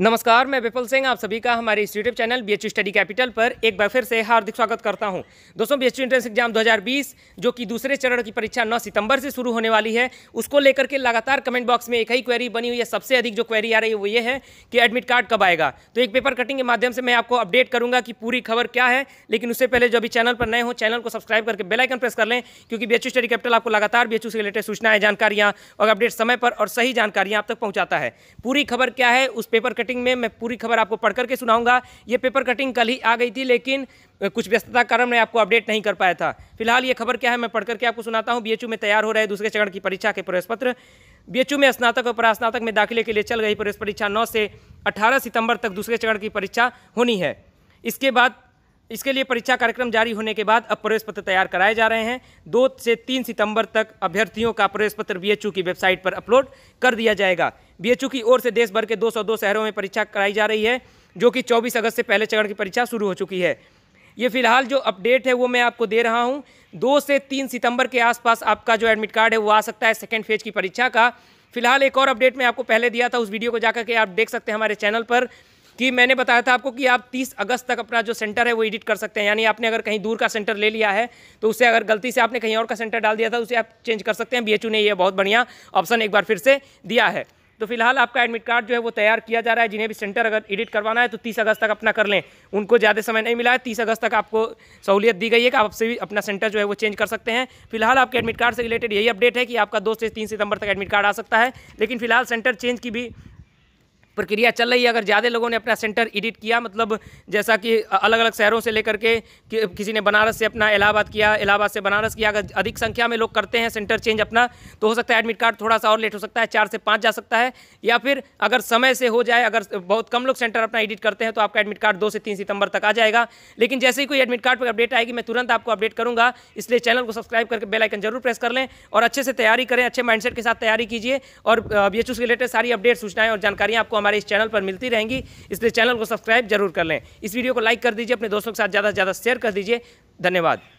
नमस्कार मैं विपुल सिंह आप सभी का हमारे इस YouTube channel B study capital पर एक बार फिर से हार्दिक स्वागत करता हूं दोस्तों बी एंट्रेंस एग्जाम 2020 जो कि दूसरे चरण की परीक्षा 9 सितंबर से शुरू होने वाली है उसको लेकर के लगातार कमेंट बॉक्स में एक ही क्वेरी बनी हुई है सबसे अधिक जो क्वेरी आ रही है वो ये है कि एडमिट कार्ड कब आएगा तो एक पेपर कटिंग के माध्यम से मैं आपको अपडेट करूंगा कि पूरी खबर क्या है लेकिन उससे पहले जो अभी चैनल पर नए हो चैनल को सब्सक्राइब करके बेलाइकन प्रेस कर लें क्योंकि बी स्टडी कैपिटल आपको लगातार बी से रिलेटेड सूचनाएं जानकारियाँ और अपडेट समय पर और सही जानकारियाँ आप तक पहुँचाता है पूरी खबर क्या है उस पेपर कटिंग में मैं पूरी खबर आपको पढ़ करके सुनाऊंगा ये पेपर कटिंग कल ही आ गई थी लेकिन कुछ व्यस्तता कारण मैं आपको अपडेट नहीं कर पाया था फिलहाल ये खबर क्या है मैं पढ़ करके आपको सुनाता हूँ बी में तैयार हो रहे दूसरे चरण की परीक्षा के प्रवेश पत्र बी में स्नातक और परास्नातक में दाखिले के लिए चल रही प्रवेश परीक्षा नौ से अठारह सितंबर तक दूसरे चरण की परीक्षा होनी है इसके बाद इसके लिए परीक्षा कार्यक्रम जारी होने के बाद अब प्रवेश पत्र तैयार कराए जा रहे हैं दो से तीन सितंबर तक अभ्यर्थियों का प्रवेश पत्र बीएचयू की वेबसाइट पर अपलोड कर दिया जाएगा बीएचयू की ओर से देश भर के 202 शहरों में परीक्षा कराई जा रही है जो कि 24 अगस्त से पहले चरण की परीक्षा शुरू हो चुकी है ये फिलहाल जो अपडेट है वो मैं आपको दे रहा हूँ दो से तीन सितंबर के आसपास आपका जो एडमिट कार्ड है वो आ सकता है सेकेंड फेज की परीक्षा का फिलहाल एक और अपडेट मैं आपको पहले दिया था उस वीडियो को जाकर के आप देख सकते हैं हमारे चैनल पर कि मैंने बताया था आपको कि आप 30 अगस्त तक अपना जो सेंटर है वो एडिट कर सकते हैं यानी आपने अगर कहीं दूर का सेंटर ले लिया है तो उसे अगर गलती से आपने कहीं और का सेंटर डाल दिया था उसे आप चेंज कर सकते हैं बी ने यह बहुत बढ़िया ऑप्शन एक बार फिर से दिया है तो फिलहाल आपका एडमिट कार्ड जो है वो तैयार किया जा रहा है जिन्हें भी सेंटर अगर एडिट करवाना है तो 30 अगस्त तक अपना कर लें उनको ज़्यादा समय नहीं मिला है 30 अगस्त तक आपको सहूलियत दी गई है कि आप आपसे भी अपना सेंटर जो है वो चेंज कर सकते हैं फिलहाल आपके एडमिट कार्ड से रिलेटेड यही अपडेट है कि आपका दो से तीन सितंबर तक एडमिट कार्ड आ सकता है लेकिन फिलहाल सेंटर चेंज की भी प्रक्रिया चल रही है अगर ज़्यादा लोगों ने अपना सेंटर एडिट किया मतलब जैसा कि अलग अलग शहरों से लेकर के कि, किसी ने बनारस से अपना इलाहाबाद किया इलाहाबाद से बनारस किया अगर अधिक संख्या में लोग करते हैं सेंटर चेंज अपना तो हो सकता है एडमिट कार्ड थोड़ा सा और लेट हो सकता है चार से पाँच जा सकता है या फिर अगर समय से हो जाए अगर बहुत कम लोग सेंटर अपना एडिट करते हैं तो आपका एडमिट कार्ड दो से तीन सितंबर तक आ जाएगा लेकिन जैसे ही कोई एडमिट कार्ड पर अपडेट आएगी मैं तुरंत आपको अपडेट करूँगा इसलिए चैनल को सब्सक्राइब करके बेलाइकन जरूर प्रेस कर लें और अच्छे से तैयारी करें अच्छे माइंडसेट के साथ तैयारी कीजिए और बी एच रिलेटेड सारी अपडेट सूचनाएं और जानकारियाँ आपको हमारे इस चैनल पर मिलती रहेंगी इसलिए चैनल को सब्सक्राइब जरूर कर लें इस वीडियो को लाइक कर दीजिए अपने दोस्तों के साथ ज़्यादा से ज़्यादा शेयर कर दीजिए धन्यवाद